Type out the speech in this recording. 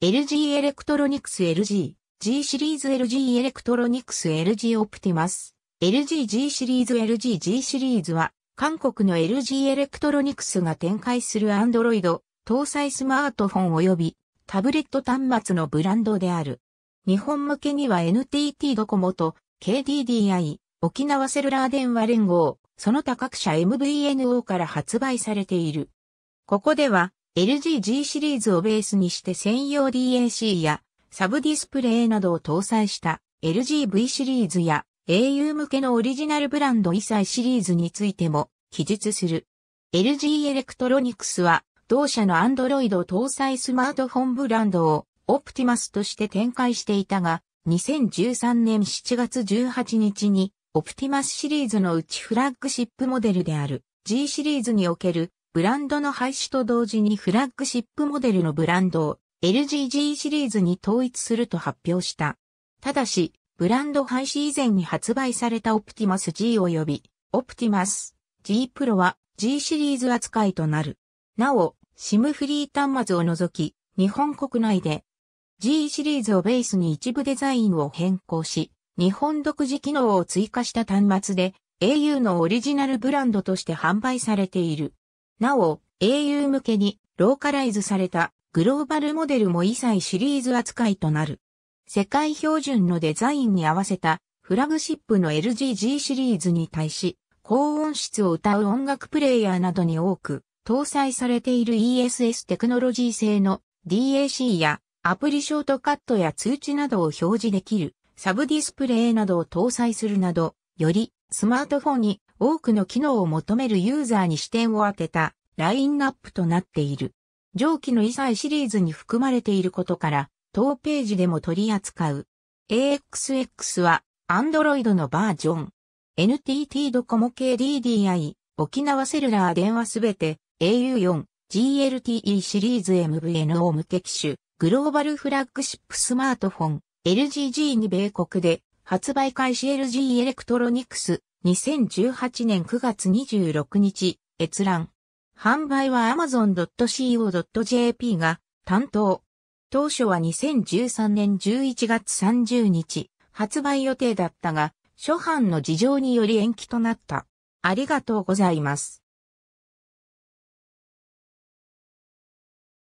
LG エレクトロニクス LG、G シリーズ LG エレクトロニクス LG オプティマス、LGG シリーズ LGG シリーズは、韓国の LG エレクトロニクスが展開する Android 搭載スマートフォン及びタブレット端末のブランドである。日本向けには NTT ドコモと KDDI、沖縄セルラー電話連合、その他各社 MVNO から発売されている。ここでは、LGG シリーズをベースにして専用 DAC やサブディスプレイなどを搭載した LGV シリーズや au 向けのオリジナルブランド一切シリーズについても記述する。LG エレクトロニクスは同社の Android 搭載スマートフォンブランドをオプティマスとして展開していたが、2013年7月18日にオプティマスシリーズのうちフラッグシップモデルである G シリーズにおけるブランドの廃止と同時にフラッグシップモデルのブランドを LGG シリーズに統一すると発表した。ただし、ブランド廃止以前に発売されたオプティマス G 及び、オプティマス G プロは G シリーズ扱いとなる。なお、SIM フリー端末を除き、日本国内で G シリーズをベースに一部デザインを変更し、日本独自機能を追加した端末で au のオリジナルブランドとして販売されている。なお、au 向けにローカライズされたグローバルモデルも一切シリーズ扱いとなる。世界標準のデザインに合わせたフラグシップの LGG シリーズに対し、高音質を歌う音楽プレイヤーなどに多く搭載されている ESS テクノロジー製の DAC やアプリショートカットや通知などを表示できるサブディスプレイなどを搭載するなど、よりスマートフォンに多くの機能を求めるユーザーに視点を当てたラインナップとなっている。上記の一切シリーズに含まれていることから、当ページでも取り扱う。AXX は Android のバージョン。NTT ドコモ系 DDI、沖縄セルラー電話すべて au4、GLTE シリーズ MVNO 向け機種、グローバルフラッグシップスマートフォン、LGG に米国で発売開始 LG エレクトロニクス2018年9月26日、閲覧。販売は amazon.co.jp が担当。当初は2013年11月30日、発売予定だったが、初版の事情により延期となった。ありがとうございます。